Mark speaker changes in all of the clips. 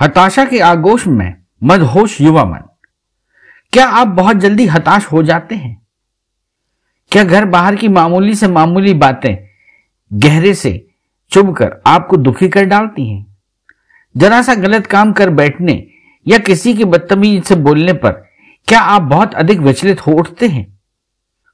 Speaker 1: हताशा के आगोश में मदहोश युवा मन क्या आप बहुत जल्दी हताश हो जाते हैं क्या घर बाहर की मामूली से मामूली बातें गहरे से चुभकर आपको दुखी कर डालती हैं जरा सा गलत काम कर बैठने या किसी की बदतमीज से बोलने पर क्या आप बहुत अधिक विचलित हो उठते हैं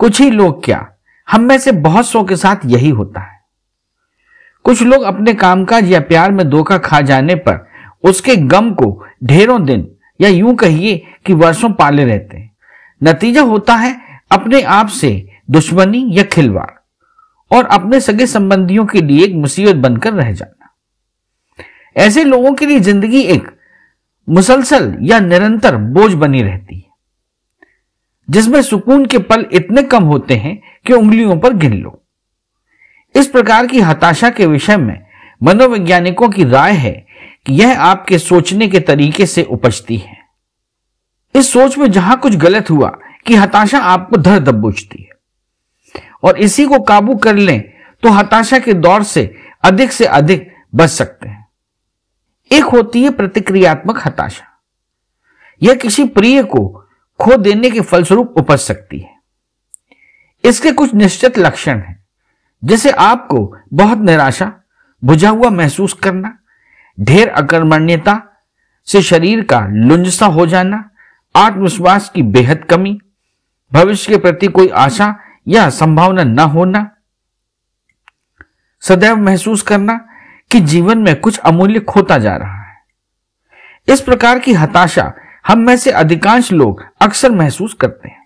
Speaker 1: कुछ ही लोग क्या हम में से बहुत सौ के साथ यही होता है कुछ लोग अपने कामकाज या प्यार में धोखा खा जाने पर उसके गम को ढेरों दिन या यूं कहिए कि वर्षों पाले रहते हैं नतीजा होता है अपने आप से दुश्मनी या खिलवाड़ और अपने सगे संबंधियों के लिए एक मुसीबत बनकर रह जाना ऐसे लोगों के लिए जिंदगी एक मुसलसल या निरंतर बोझ बनी रहती है जिसमें सुकून के पल इतने कम होते हैं कि उंगलियों पर गिन लो इस प्रकार की हताशा के विषय में मनोवैज्ञानिकों की राय है यह आपके सोचने के तरीके से उपजती है इस सोच में जहां कुछ गलत हुआ कि हताशा आपको धर दबोचती है और इसी को काबू कर लें तो हताशा के दौर से अधिक से अधिक बच सकते हैं एक होती है प्रतिक्रियात्मक हताशा यह किसी प्रिय को खो देने के फलस्वरूप उपज सकती है इसके कुछ निश्चित लक्षण हैं जैसे आपको बहुत निराशा बुझा हुआ महसूस करना ढेर अकर्मण्यता से शरीर का लुंजसा हो जाना आत्मविश्वास की बेहद कमी भविष्य के प्रति कोई आशा या संभावना न होना सदैव महसूस करना कि जीवन में कुछ अमूल्य खोता जा रहा है इस प्रकार की हताशा हम में से अधिकांश लोग अक्सर महसूस करते हैं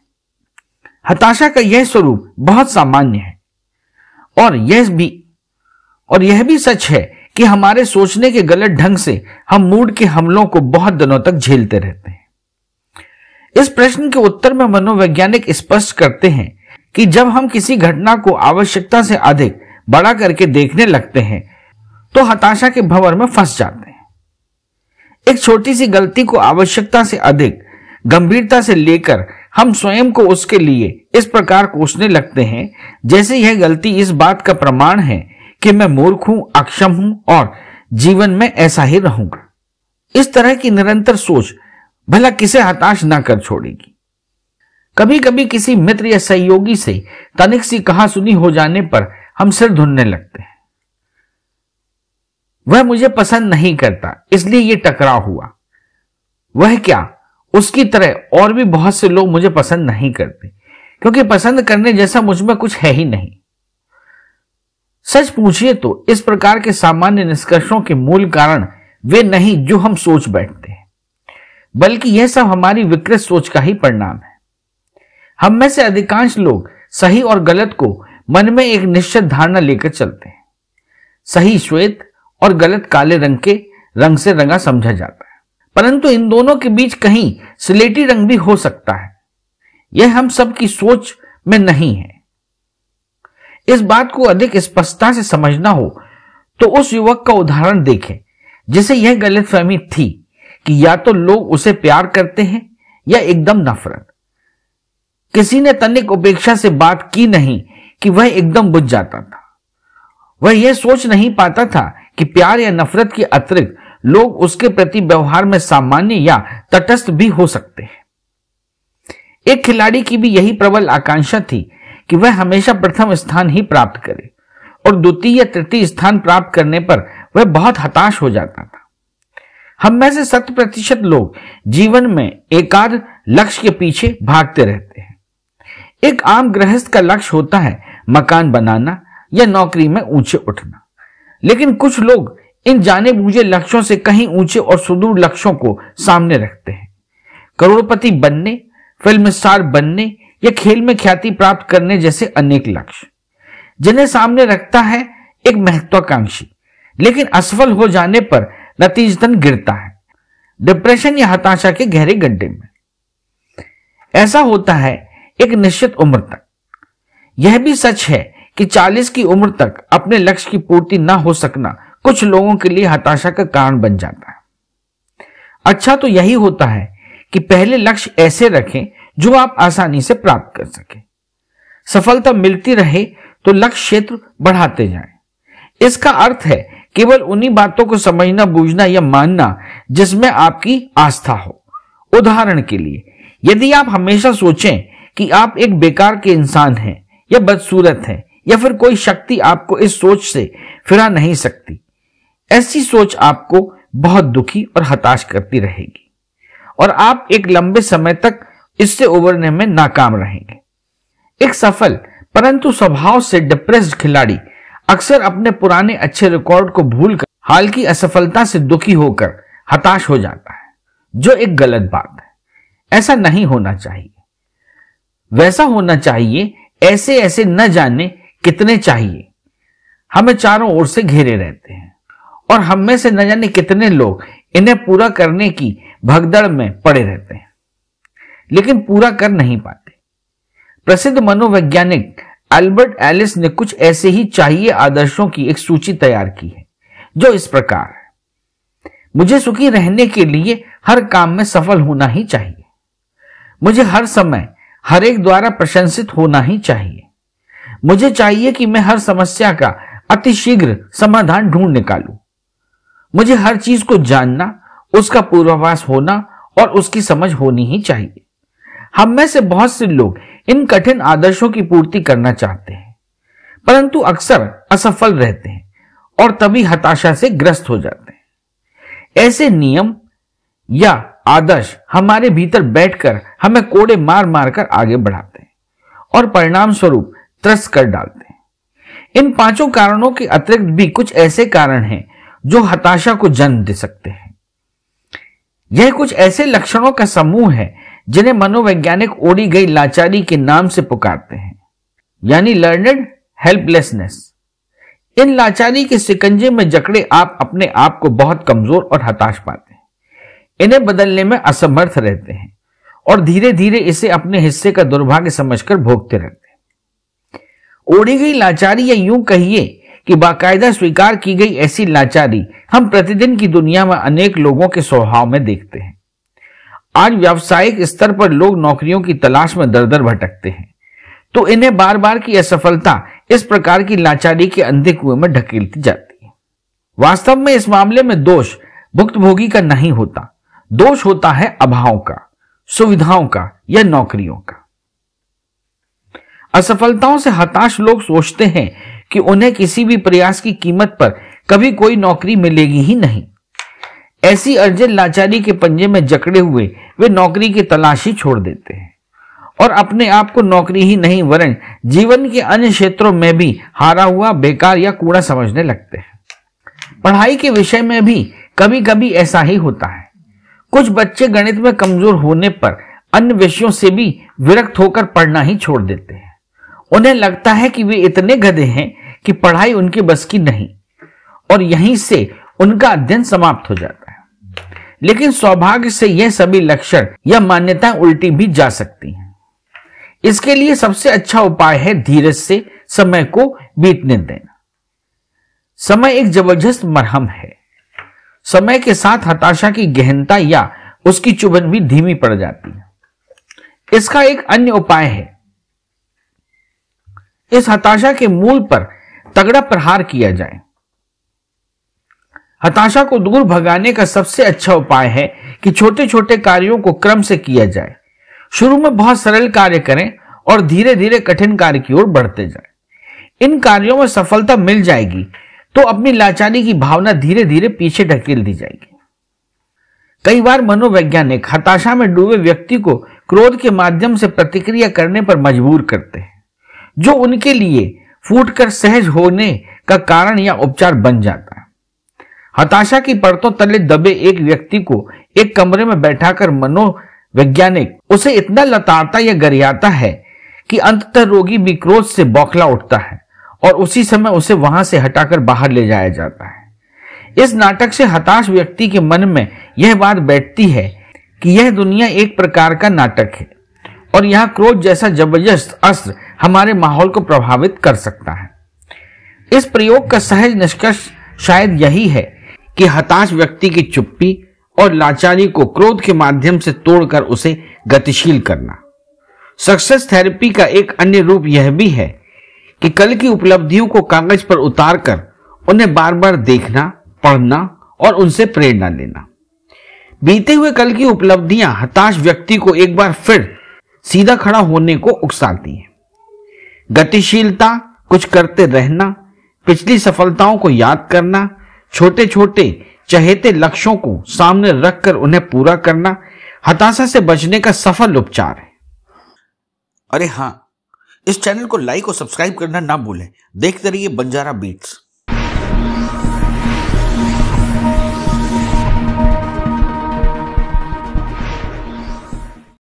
Speaker 1: हताशा का यह स्वरूप बहुत सामान्य है और यह भी और यह भी सच है कि हमारे सोचने के गलत ढंग से हम मूड के हमलों को बहुत दिनों तक झेलते रहते हैं इस प्रश्न के उत्तर में मनोवैज्ञानिक स्पष्ट करते हैं कि जब हम किसी घटना को आवश्यकता से अधिक बड़ा करके देखने लगते हैं तो हताशा के भंवर में फंस जाते हैं एक छोटी सी गलती को आवश्यकता से अधिक गंभीरता से लेकर हम स्वयं को उसके लिए इस प्रकार कोसने लगते हैं जैसे यह गलती इस बात का प्रमाण है कि मैं मूर्ख हूं अक्षम हूं और जीवन में ऐसा ही रहूंगा इस तरह की निरंतर सोच भला किसे हताश ना कर छोड़ेगी कभी कभी किसी मित्र या सहयोगी से तनिक सी कहा सुनी हो जाने पर हम सिर धुनने लगते हैं वह मुझे पसंद नहीं करता इसलिए यह टकराव हुआ वह क्या उसकी तरह और भी बहुत से लोग मुझे पसंद नहीं करते क्योंकि पसंद करने जैसा मुझमें कुछ है ही नहीं सच पूछिए तो इस प्रकार के सामान्य निष्कर्षों के मूल कारण वे नहीं जो हम सोच बैठते हैं बल्कि यह सब हमारी विकृत सोच का ही परिणाम है हम में से अधिकांश लोग सही और गलत को मन में एक निश्चित धारणा लेकर चलते हैं सही श्वेत और गलत काले रंग के रंग से रंगा समझा जाता है परंतु इन दोनों के बीच कहीं स्लेटी रंग भी हो सकता है यह हम सबकी सोच में नहीं है इस बात को अधिक स्पष्टता से समझना हो तो उस युवक का उदाहरण देखें जिसे यह फहमी थी कि या तो लोग उसे प्यार करते हैं या एकदम नफरत किसी ने तनिक उपेक्षा से बात की नहीं कि वह एकदम बुझ जाता था वह यह सोच नहीं पाता था कि प्यार या नफरत के अतिरिक्त लोग उसके प्रति व्यवहार में सामान्य या तटस्थ भी हो सकते हैं एक खिलाड़ी की भी यही प्रबल आकांक्षा थी कि वह हमेशा प्रथम स्थान ही प्राप्त करे और द्वितीय या तृतीय स्थान प्राप्त करने पर वह बहुत हताश हो जाता था हम में से शत प्रतिशत लोग जीवन में एकाध लक्ष्य के पीछे भागते रहते हैं एक आम गृहस्थ का लक्ष्य होता है मकान बनाना या नौकरी में ऊंचे उठना लेकिन कुछ लोग इन जाने बूझे लक्ष्यों से कहीं ऊंचे और सुदूर लक्ष्यों को सामने रखते हैं करोड़पति बनने फिल्म स्टार बनने या खेल में ख्याति प्राप्त करने जैसे अनेक लक्ष्य जिन्हें सामने रखता है एक महत्वाकांक्षी लेकिन असफल हो जाने पर नतीजतन गिरता है डिप्रेशन या हताशा के गहरे गड्ढे में ऐसा होता है एक निश्चित उम्र तक यह भी सच है कि 40 की उम्र तक अपने लक्ष्य की पूर्ति ना हो सकना कुछ लोगों के लिए हताशा का कारण बन जाता है अच्छा तो यही होता है कि पहले लक्ष्य ऐसे रखें जो आप आसानी से प्राप्त कर सके सफलता मिलती रहे तो लक्ष्य क्षेत्र बढ़ाते जाएं। इसका अर्थ है केवल उन्हीं बातों को समझना बूझना या मानना जिसमें आपकी आस्था हो उदाहरण के लिए यदि आप हमेशा सोचें कि आप एक बेकार के इंसान हैं या बदसूरत हैं या फिर कोई शक्ति आपको इस सोच से फिरा नहीं सकती ऐसी सोच आपको बहुत दुखी और हताश करती रहेगी और आप एक लंबे समय तक इससे उबरने में नाकाम रहेंगे एक सफल परंतु स्वभाव से डिप्रेस्ड खिलाड़ी अक्सर अपने पुराने अच्छे रिकॉर्ड को भूलकर हाल की असफलता से दुखी होकर हताश हो जाता है जो एक गलत बात है ऐसा नहीं होना चाहिए वैसा होना चाहिए ऐसे ऐसे न जाने कितने चाहिए हमें चारों ओर से घेरे रहते हैं और हम में से न जाने कितने लोग इन्हें पूरा करने की भगदड़ में पड़े रहते हैं लेकिन पूरा कर नहीं पाते प्रसिद्ध मनोवैज्ञानिक अल्बर्ट एलिस ने कुछ ऐसे ही चाहिए आदर्शों की एक सूची तैयार की है जो इस प्रकार मुझे सुखी रहने के लिए हर काम में सफल होना ही चाहिए मुझे हर समय हर एक द्वारा प्रशंसित होना ही चाहिए मुझे चाहिए कि मैं हर समस्या का अतिशीघ्र समाधान ढूंढ निकालू मुझे हर चीज को जानना उसका पूर्वाभास होना और उसकी समझ होनी ही चाहिए हम में से बहुत से लोग इन कठिन आदर्शों की पूर्ति करना चाहते हैं परंतु अक्सर असफल रहते हैं और तभी हताशा से ग्रस्त हो जाते हैं ऐसे नियम या आदर्श हमारे भीतर बैठकर हमें कोड़े मार मार कर आगे बढ़ाते हैं और परिणाम स्वरूप त्रस्त कर डालते हैं इन पांचों कारणों के अतिरिक्त भी कुछ ऐसे कारण हैं जो हताशा को जन्म दे सकते हैं यह कुछ ऐसे लक्षणों का समूह है जिन्हें मनोवैज्ञानिक ओढ़ी गई लाचारी के नाम से पुकारते हैं यानी लर्नड हेल्पलेसनेस इन लाचारी के सिकंजे में जकड़े आप अपने आप को बहुत कमजोर और हताश पाते हैं इन्हें बदलने में असमर्थ रहते हैं और धीरे धीरे इसे अपने हिस्से का दुर्भाग्य समझकर भोगते रहते हैं ओढ़ी गई लाचारी या यूं कहिए कि बाकायदा स्वीकार की गई ऐसी लाचारी हम प्रतिदिन की दुनिया में अनेक लोगों के स्वभाव में देखते हैं आज व्यावसायिक स्तर पर लोग नौकरियों की तलाश में दर दर भटकते हैं तो इन्हें बार बार की असफलता इस प्रकार की लाचारी के अंधे कुएं में ढकेलती जाती है वास्तव में इस मामले में दोष भुक्तभोगी का नहीं होता दोष होता है अभाव का सुविधाओं का या नौकरियों का असफलताओं से हताश लोग सोचते हैं कि उन्हें किसी भी प्रयास की कीमत पर कभी कोई नौकरी मिलेगी ही नहीं ऐसी अर्जन लाचारी के पंजे में जकड़े हुए वे नौकरी की तलाशी छोड़ देते हैं और अपने आप को नौकरी ही नहीं वरन जीवन के अन्य क्षेत्रों में भी हारा हुआ बेकार या कूड़ा समझने लगते हैं पढ़ाई के विषय में भी कभी कभी ऐसा ही होता है कुछ बच्चे गणित में कमजोर होने पर अन्य विषयों से भी विरक्त होकर पढ़ना ही छोड़ देते हैं उन्हें लगता है कि वे इतने गधे हैं कि पढ़ाई उनके बस की नहीं और यहीं से उनका अध्ययन समाप्त हो जाता लेकिन सौभाग्य से यह सभी लक्षण या मान्यताएं उल्टी भी जा सकती हैं इसके लिए सबसे अच्छा उपाय है धीरज से समय को बीतने देना समय एक जबरदस्त मरहम है समय के साथ हताशा की गहनता या उसकी चुभन भी धीमी पड़ जाती है इसका एक अन्य उपाय है इस हताशा के मूल पर तगड़ा प्रहार किया जाए हताशा को दूर भगाने का सबसे अच्छा उपाय है कि छोटे छोटे कार्यों को क्रम से किया जाए शुरू में बहुत सरल कार्य करें और धीरे धीरे कठिन कार्य की ओर बढ़ते जाएं। इन कार्यों में सफलता मिल जाएगी तो अपनी लाचारी की भावना धीरे धीरे पीछे ढकेल दी जाएगी कई बार मनोवैज्ञानिक हताशा में डूबे व्यक्ति को क्रोध के माध्यम से प्रतिक्रिया करने पर मजबूर करते हैं जो उनके लिए फूटकर सहज होने का कारण या उपचार बन जाता है हताशा की परतों तले दबे एक व्यक्ति को एक कमरे में बैठाकर मनोवैज्ञानिक उसे इतना लताड़ता या गरियाता है कि अंततः रोगी विक्रोध से बौखला उठता है और उसी समय उसे वहां से हटाकर बाहर ले जाया जाता है इस नाटक से हताश व्यक्ति के मन में यह बात बैठती है कि यह दुनिया एक प्रकार का नाटक है और यह क्रोध जैसा जबरदस्त अस्त्र हमारे माहौल को प्रभावित कर सकता है इस प्रयोग का सहज निष्कर्ष शायद यही है कि हताश व्यक्ति की चुप्पी और लाचारी को क्रोध के माध्यम से तोड़कर उसे गतिशील करना सक्सेस थेरेपी का एक अन्य रूप यह भी है कि कल की उपलब्धियों को कागज पर उतार कर उन्हें बार बार देखना पढ़ना और उनसे प्रेरणा लेना बीते हुए कल की उपलब्धियां हताश व्यक्ति को एक बार फिर सीधा खड़ा होने को उकसाती हैं गतिशीलता कुछ करते रहना पिछली सफलताओं को याद करना छोटे छोटे चहेते लक्ष्यों को सामने रखकर उन्हें पूरा करना हताशा से बचने का सफल उपचार है अरे हाँ इस चैनल को लाइक और सब्सक्राइब करना ना भूलें देखते रहिए बंजारा बीट्स